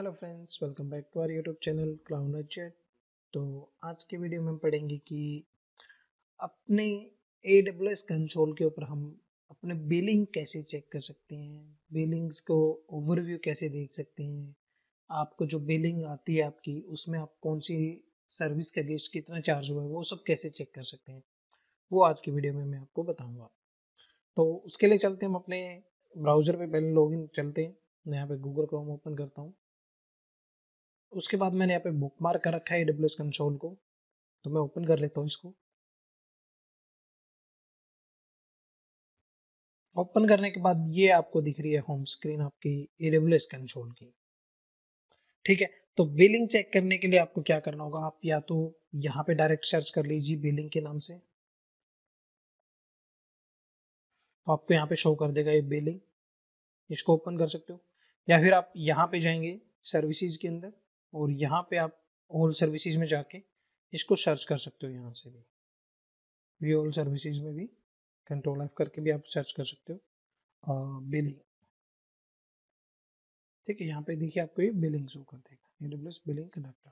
hello friends welcome back to our YouTube channel clown chat तो आज के video में हम पढ़ेंगे कि अपने ए डब्ल्यू एस कंसोल के ऊपर हम अपने बिलिंग कैसे चेक कर सकते हैं बिलिंग्स को ओवरव्यू कैसे देख सकते हैं आपको जो बिलिंग आती है आपकी उसमें आप कौन सी सर्विस के अगेंस्ट कितना चार्ज हुआ है वो सब कैसे चेक कर सकते हैं वो आज की वीडियो में मैं आपको बताऊँगा तो उसके लिए चलते हम अपने ब्राउज़र पर पहले लॉगिन चलते हैं मैं यहाँ पे गूगल क्रोम ओपन करता हूँ उसके बाद मैंने यहाँ पे बुक मार्क कर रखा है डब्ल्यू कंसोल को तो मैं ओपन कर लेता हूँ इसको ओपन करने के बाद ये आपको दिख रही है होम स्क्रीन आपकी एडब्ल्यू कंसोल की ठीक है तो बिलिंग चेक करने के लिए आपको क्या करना होगा आप या तो यहाँ पे डायरेक्ट सर्च कर लीजिए बिलिंग के नाम से तो आपको यहाँ पे शो कर देगा ये बिलिंग इसको ओपन कर सकते हो या फिर आप यहाँ पे जाएंगे सर्विसेज के अंदर और यहाँ पे आप ऑल सर्विसेज में जाके इसको सर्च कर सकते हो यहाँ से भी वी ऑल सर्विसेज में भी कंट्रोल एफ करके भी आप सर्च कर सकते हो बिलिंग ठीक है यहाँ पे देखिए आपको ये बिलिंग शो कर देगा प्लस बिलिंग कनेक्टर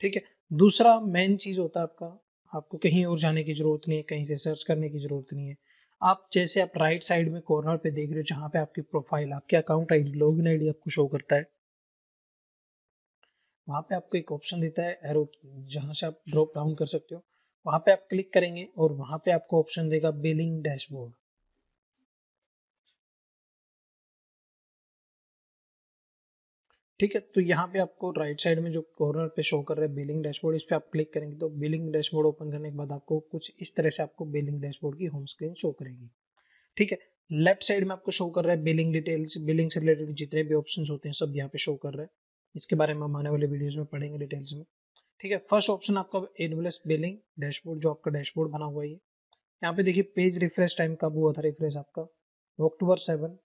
ठीक है दूसरा मेन चीज होता है आपका आपको कहीं और जाने की जरूरत नहीं है कहीं से सर्च करने की जरूरत नहीं है आप जैसे आप राइट साइड में कॉर्नर पे देख रहे हो जहां पे आपकी प्रोफाइल आपके अकाउंट आईडी इन आई आपको शो करता है वहां पे आपको एक ऑप्शन देता है एरो जहां से आप ड्रॉप डाउन कर सकते हो वहां पे आप क्लिक करेंगे और वहां पे आपको ऑप्शन देगा बिलिंग डैशबोर्ड ठीक है तो यहाँ पे आपको राइट साइड में जो कॉर्नर पे शो कर रहे हैं बिलिंग डैशबोर्ड इस पर आप क्लिक करेंगे तो बिलिंग डैशबोर्ड ओपन करने के बाद आपको कुछ इस तरह से आपको बिलिंग डैशबोर्ड की होम स्क्रीन शो करेगी ठीक है लेफ्ट साइड में आपको शो कर रहा है बिलिंग डिटेल्स बिलिंग से रिलेटेड जितने भी ऑप्शन होते हैं सब यहाँ पे शो कर रहे हैं इसके बारे में हम आने वाले वीडियोज में पढ़ेंगे डिटेल्स में ठीक है फर्स्ट ऑप्शन आपका एनवेलस बिलिंग डैशबोर्ड जो आपका डैशबोर्ड बना हुआ है यहाँ पे देखिए पेज रिफ्रेश टाइम कब हुआ था रिफ्रेश आपका अक्टूबर सेवन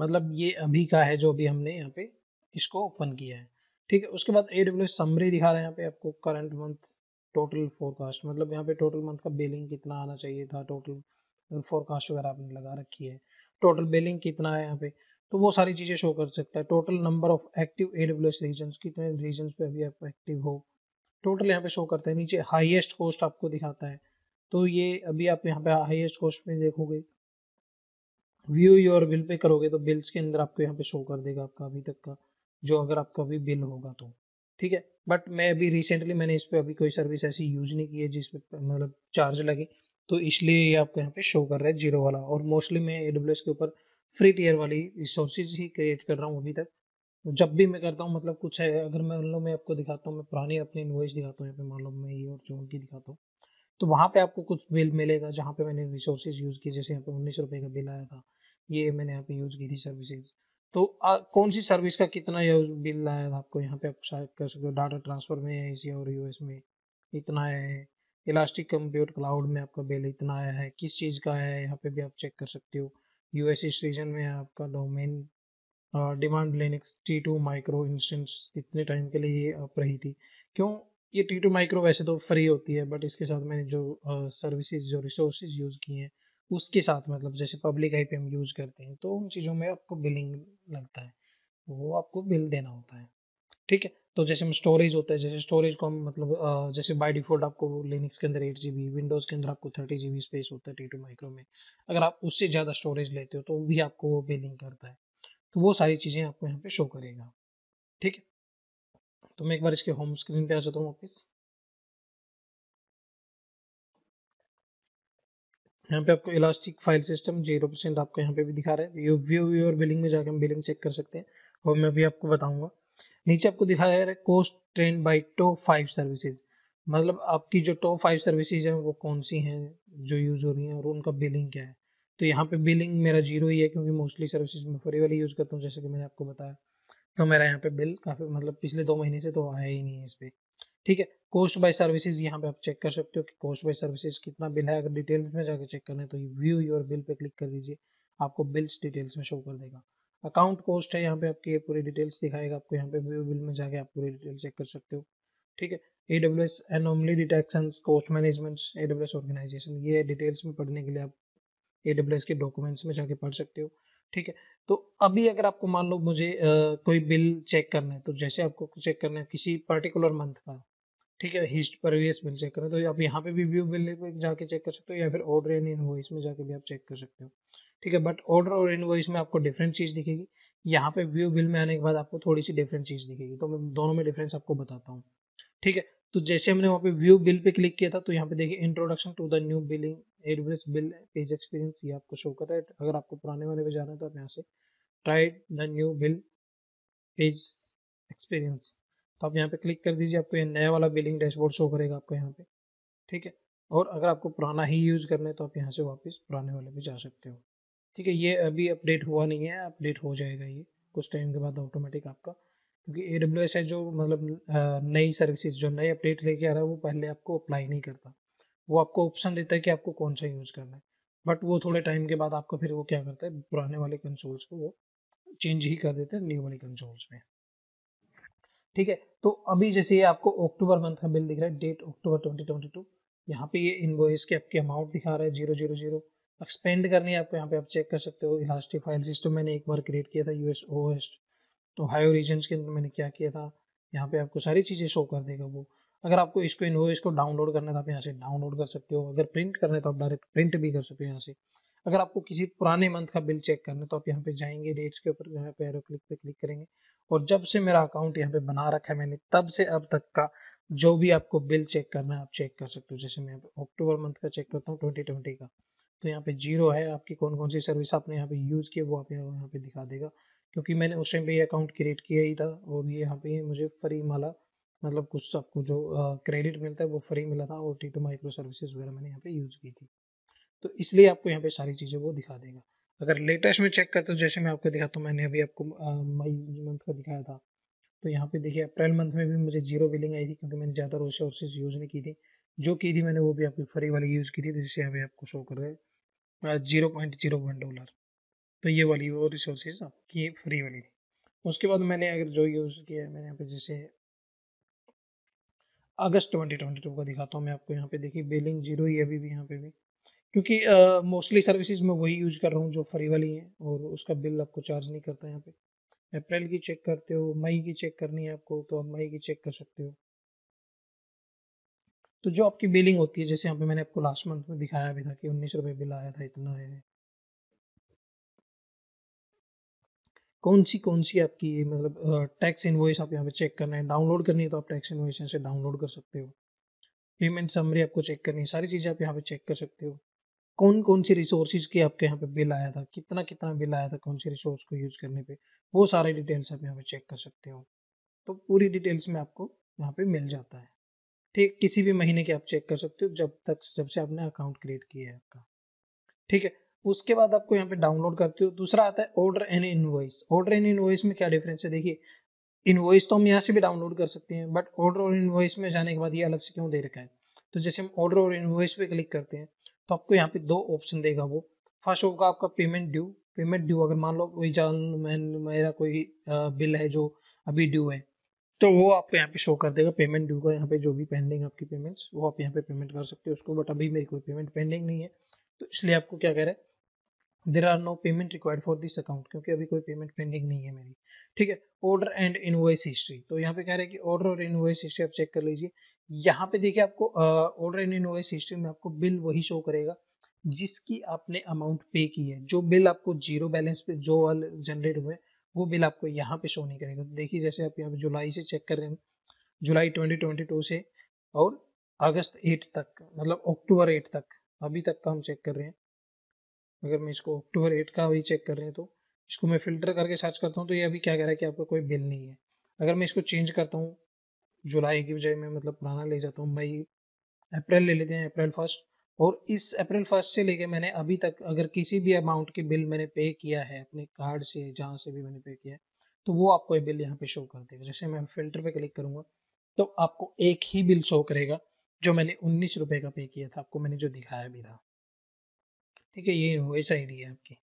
मतलब ये अभी का है जो अभी हमने यहाँ पे इसको ओपन किया है ठीक है उसके बाद ए डब्ल्यू एस समरी दिखा रहे हैं यहाँ पे आपको करंट मंथ टोटल फोरकास्ट मतलब यहाँ पे टोटल मंथ का बिलिंग कितना आना चाहिए था टोटल फोरकास्ट वगैरह आपने लगा रखी है टोटल बिलिंग कितना है यहाँ पे तो वो सारी चीज़ें शो कर सकता है total number of active A W S region कितने रीजन पे अभी आप एक्टिव हो टोटल यहाँ पे शो करता है नीचे हाइएस्ट कॉस्ट आपको दिखाता है तो ये अभी आप यहाँ पे हाईएस्ट कॉस्ट में देखोगे व्यू योर बिल पे करोगे तो बिल्स के अंदर आपको यहाँ पे शो कर देगा आपका अभी तक का जो अगर आपका अभी बिल होगा तो ठीक है बट मैं अभी रिसेंटली मैंने इस पर अभी कोई सर्विस ऐसी यूज नहीं की है जिस मतलब चार्ज लगे तो इसलिए ये आपको यहाँ पे शो कर रहा है जीरो वाला और मोस्टली मैं ए के ऊपर फ्री टीयर वाली रिसोर्सेज ही क्रिएट कर रहा हूँ अभी तक जब भी मैं करता हूँ मतलब कुछ है अगर मैं मान लो मैं आपको दिखाता हूँ मैं पुरानी अपनी इन्वॉइस दिखाता हूँ यहाँ पे मान लो मैं ये और जून की दिखाता हूँ तो वहाँ पे आपको कुछ बिल मिलेगा जहाँ पे मैंने रिसोर्सेज यूज़ किए जैसे यहाँ पे उन्नीस रुपये का बिल आया था ये मैंने यहाँ पे यूज़ की थी सर्विसेज तो आ, कौन सी सर्विस का कितना बिल आया था आपको यहाँ पे आप शायद कर सकते हो डाटा ट्रांसफ़र में है एशिया और यूएस में इतना आया है इलास्टिक कंप्यूट क्लाउड में आपका बिल इतना आया है किस चीज़ का है यहाँ पे भी आप चेक कर सकते हो यूएस इस रीजन में आपका domain demand Linux T two micro instance इतने टाइम के लिए ये आप रही थी क्यों ये टी टू माइक्रो वैसे तो फ्री होती है बट इसके साथ मैंने जो सर्विसेज जो रिसोर्सेज यूज़ किए हैं उसके साथ मतलब जैसे पब्लिक आई हम यूज करते हैं तो उन चीज़ों में आपको बिलिंग लगता है वो आपको बिल देना होता है ठीक है तो जैसे हम स्टोरेज होता है जैसे स्टोरेज को हम मतलब जैसे बाय डिफॉल्ट आपको लिनक्स के अंदर एट जी बी विंडोज़ के अंदर आपको थर्टी जी बी स्पेस होता है टी टू माइक्रो में अगर आप उससे ज़्यादा स्टोरेज लेते हो तो भी आपको वो बिलिंग करता है तो वो सारी चीज़ें आपको यहाँ पे शो करेगा ठीक है तो मैं एक बार इसके होम स्क्रीन पे आ जाता हूँ वापस यहाँ पे आपको elastic file system zero percent आपको यहाँ पे भी दिखा रहा है व्यू व्यू और बिलिंग में जाकर हम बिलिंग चेक कर सकते हैं और मैं भी आपको बताऊंगा नीचे आपको दिखाया जा रहा है cost trend by top five services मतलब आपकी जो टॉप फाइव सर्विसेज हैं वो कौन सी हैं जो यूज़ हो रही हैं और उनका बिलिंग क्या है तो यहाँ पे बिलिंग मेरा जीरो ही है क्योंकि मोस्टली सर्विसेज मैं फ्री वाली यूज़ करता हूँ जैसे कि मैंने आपको बताया तो मेरा यहाँ पे बिल काफ़ी मतलब पिछले दो महीने से तो आया ही नहीं है इस पर ठीक है कोस्ट बाय सर्विसेज यहाँ पे आप चेक कर सकते हो कि कोस्ट बाय सर्विसेज कितना बिल है अगर डिटेल्स में जाकर चेक करना है तो व्यू योर बिल पे क्लिक कर दीजिए आपको बिल्स डिटेल्स में शो कर देगा अकाउंट कोस्ट है यहाँ पे आपकी पूरी डिटेल्स दिखाएगा आपको यहाँ पे व्यू बिल में जाके आप पूरी डिटेल चेक कर सकते हो ठीक है A W S anomaly detection cost management A W S organization ये डिटेल्स में पढ़ने के लिए आप ए डब्ल्यू एस के डॉक्यूमेंट्स में जाके पढ़ सकते हो ठीक है तो अभी अगर आपको मान लो मुझे आ, कोई बिल चेक करना है तो जैसे आपको चेक करना है किसी पर्टिकुलर मंथ का ठीक है हिस्ट परवियस बिल चेक करना है तो आप यहाँ पे भी व्यू बिल जाके चेक कर सकते हो या फिर ऑर्डर एंड इनवॉइस में जाके भी आप चेक कर सकते हो ठीक है बट ऑर्डर और इनवॉइस में आपको डिफरेंट चीज़ दिखेगी यहाँ पे व्यू बिल में आने के बाद आपको थोड़ी सी डिफरेंट चीज़ दिखेगी तो मैं दोनों में डिफरेंस आपको बताता हूँ ठीक है तो जैसे हमने वहाँ पे व्यू बिल पे क्लिक किया था तो यहाँ पे देखिए introduction to the new billing AWS bill page experience ये आपको शो कर रहा है अगर आपको पुराने वाले पे जाना है तो आप यहाँ से try the new bill page experience तो आप यहाँ पे क्लिक कर दीजिए आपको ये नया वाला बिलिंग डैशबोर्ड शो करेगा आपको यहाँ पे ठीक है और अगर आपको पुराना ही यूज करना है तो आप यहाँ से वापस पुराने वाले पे जा सकते हो ठीक है ये अभी अपडेट हुआ नहीं है अपडेट हो जाएगा ये कुछ टाइम के बाद ऑटोमेटिक आपका क्योंकि ए डब्ल्यू एस है जो मतलब नई सर्विसेज जो नए अपडेट लेके आ रहा है वो पहले आपको अप्लाई नहीं करता वो आपको ऑप्शन देता है कि आपको कौन सा यूज़ करना है बट वो थोड़े टाइम के बाद आपको फिर वो क्या करता है पुराने वाले कंसोल्स को वो चेंज ही कर देते हैं न्यू वाले कंसोल्स में ठीक है तो अभी जैसे ये आपको अक्टूबर मंथ का बिल दिख रहा है date October twenty twenty two यहाँ पे ये इनवॉइस के आपके अमाउंट दिखा रहा है जीरो जीरो जीरो एक्सपेंड करनी है आपको यहाँ पे आप चेक कर सकते हो इलास्टिक फाइल सिस्टम मैंने एक बार क्रिएट किया था यूएस ओ एस्ट तो हाई रीजन के अंदर मैंने क्या किया था यहाँ पे आपको सारी चीज़ें शो कर देगा वो अगर आपको इसको इन इसको डाउनलोड करना था तो आप यहाँ से डाउनलोड कर सकते हो अगर प्रिंट करना है तो आप डायरेक्ट प्रिंट भी कर सकते हो यहाँ से अगर आपको किसी पुराने मंथ का बिल चेक करना है तो आप यहाँ पे जाएंगे डेट्स के ऊपर यहाँ पे क्लिक पे क्लिक करेंगे और जब से मेरा अकाउंट यहाँ पे बना रखा है मैंने तब से अब तक का जो भी आपको बिल चेक करना है आप चेक कर सकते हो जैसे मैं अक्टूबर मंथ का चेक करता हूँ ट्वेंटी ट्वेंटी का तो यहाँ पे जीरो है आपकी कौन कौन सी सर्विस आपने यहाँ पे यूज़ की वो आप यहाँ पे दिखा देगा क्योंकि मैंने उस टाइम पे ये अकाउंट क्रिएट किया ही था और ये यहाँ पे मुझे फ्री माला मतलब कुछ आपको जो क्रेडिट मिलता है वो फ्री मिला था और टी टू माइक्रो सर्विसेज वगैरह मैंने यहाँ पे यूज़ की थी तो इसलिए आपको यहाँ पे सारी चीज़ें वो दिखा देगा अगर लेटेस्ट में चेक करते हो जैसे मैं आपको दिखाता तो हूँ मैंने अभी आपको मई मंथ का दिखाया था तो यहाँ पे देखिए अप्रैल मंथ में भी मुझे जीरो बिलिंग आई थी क्योंकि मैंने ज़्यादा रिसोर्सेज यूज़ नहीं की थी जो की थी मैंने वो भी आपकी फ्री वाली यूज़ की थी जिससे यहाँ पे आपको शो कर रहे हैं zero point zero one dollar तो ये वाली वो रिसोर्सेज आपकी फ्री वाली थी उसके बाद मैंने अगर जो यूज़ किया है मैंने यहाँ पे जैसे अगस्त 2022 का दिखाता हूँ मैं आपको यहाँ पे देखिए बिलिंग जीरो ही अभी भी यहाँ पे भी क्योंकि मोस्टली uh, सर्विसेज मैं वही यूज कर रहा हूँ जो फ्री वाली हैं और उसका बिल आपको चार्ज नहीं करता यहाँ पे अप्रैल की चेक करते हो मई की चेक करनी है आपको तो आप मई की चेक कर सकते हो तो जो आपकी बिलिंग होती है जैसे यहाँ पे मैंने आपको लास्ट मंथ में दिखाया भी था कि उन्नीस रुपये बिल आया था इतना है कौन सी कौन सी आपकी मतलब टैक्स इन्वॉइस आप यहाँ पे चेक करना है डाउनलोड करनी है तो आप टैक्स इन्वॉइस यहाँ से डाउनलोड कर सकते हो पेमेंट समरी आपको चेक करनी है सारी चीज़ें आप यहाँ पे चेक कर सकते हो कौन कौन सी रिसोर्सेज की आपके यहाँ पे बिल आया था कितना कितना बिल आया था कौन सी रिसोर्स को यूज करने पे वो सारे डिटेल्स आप यहाँ पे चेक कर सकते हो तो पूरी डिटेल्स में आपको यहाँ पे मिल जाता है ठीक किसी भी महीने के आप चेक कर सकते हो जब तक जब से आपने अकाउंट क्रिएट किया है आपका ठीक है उसके बाद आपको यहाँ पे डाउनलोड करते हो दूसरा आता है order and invoice order and invoice में क्या डिफरेंस है देखिए इनवॉइस तो हम यहाँ से भी डाउनलोड कर सकते हैं बट ऑर्डर और इनवॉइस में जाने के बाद ये अलग से क्यों दे रखा है तो जैसे हम ऑर्डर और इनवॉइस पे क्लिक करते हैं तो आपको यहाँ पे दो ऑप्शन देगा वो फर्स्ट होगा आपका पेमेंट ड्यू पेमेंट ड्यू अगर मान लो कोई जान मेरा कोई बिल है जो अभी ड्यू है तो वो आपको यहाँ पे शो कर देगा पेमेंट ड्यू का यहाँ पे जो भी पेंडिंग आपकी पेमेंट्स वो आप यहाँ पे पेमेंट कर सकते हो उसको बट अभी मेरी कोई पेमेंट पेंडिंग नहीं है तो इसलिए आपको क्या कह रहा है there are no payment required for this account क्योंकि अभी कोई पेमेंट पेंडिंग नहीं है मेरी ठीक है ऑर्डर एंड इनवॉइस हिस्ट्री तो यहाँ पे कह रहे हैं कि ऑर्डर और इनवॉइस हिस्ट्री आप चेक कर लीजिए यहाँ पे देखिए आपको ऑर्डर एंड इनवॉइस हिस्ट्री में आपको बिल वही शो करेगा जिसकी आपने अमाउंट पे की है जो बिल आपको जीरो बैलेंस पे जो जनरेट हुए वो बिल आपको यहाँ पे शो नहीं करेगा तो देखिए जैसे आप यहाँ पे जुलाई से चेक कर रहे हैं जुलाई 2022 से और अगस्त 8 तक मतलब अक्टूबर 8 तक अभी तक का हम चेक कर रहे हैं अगर मैं इसको अक्टूबर एट का वही चेक कर रहे हैं तो इसको मैं फिल्टर करके सर्च करता हूँ तो ये अभी क्या कह रहा है कि आपका कोई बिल नहीं है अगर मैं इसको चेंज करता हूँ जुलाई की बजाय मैं मतलब पुराना ले जाता हूँ मई अप्रैल ले लेते हैं अप्रैल फर्स्ट और इस अप्रैल फर्स्ट से लेके मैंने अभी तक अगर किसी भी अमाउंट की बिल मैंने पे किया है अपने कार्ड से जहाँ से भी मैंने पे किया है तो वो आपको ये बिल यहाँ पे शो कर देगा जैसे मैं फिल्टर पे क्लिक करूंगा तो आपको एक ही बिल शो करेगा जो मैंने उन्नीस रुपये का पे किया था आपको मैंने जो दिखाया भी था ठीक है ये वैसा ही रही है आपकी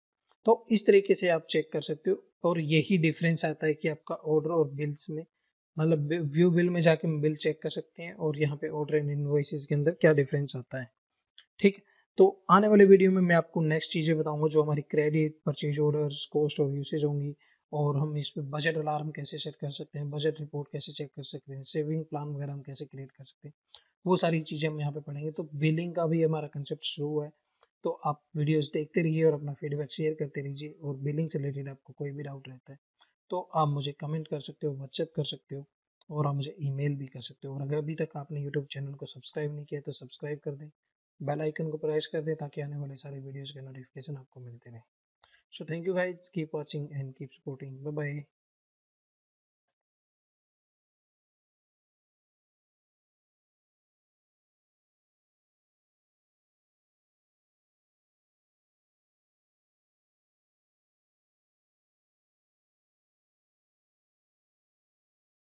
तो इस तरीके से आप चेक कर सकते हो और यही डिफरेंस आता है कि आपका ऑर्डर और बिल्स में मतलब व्यू बिल में जाके बिल चेक कर सकते हैं और यहाँ पे ऑर्डर एंड इनवॉइसेस के अंदर क्या डिफरेंस आता है ठीक तो आने वाले वीडियो में मैं आपको नेक्स्ट चीज़ें बताऊंगा जो हमारी क्रेडिट परचेज ऑर्डर कॉस्ट और यूसेज होंगी और हम इस पर बजट अलार्म कैसे सेट कर सकते हैं बजट रिपोर्ट कैसे चेक कर सकते हैं सेविंग प्लान वगैरह हम कैसे क्रिएट कर सकते हैं वो सारी चीज़ें हम यहाँ पे पढ़ेंगे तो बिलिंग का भी हमारा कंसेप्ट शुरू है तो आप वीडियोस देखते रहिए और अपना फीडबैक शेयर करते रहिए और बिलिंग से रिलेटेड आपको कोई भी डाउट रहता है तो आप मुझे कमेंट कर सकते हो व्हाट्सएप कर सकते हो और आप मुझे ईमेल भी कर सकते हो और अगर अभी तक आपने यूट्यूब चैनल को सब्सक्राइब नहीं किया तो सब्सक्राइब कर दें बेल आइकन को प्रेस कर दें ताकि आने वाले सारे वीडियोज़ के नोटिफिकेशन आपको मिलते रहें so thank you guys keep watching and keep supporting bye bye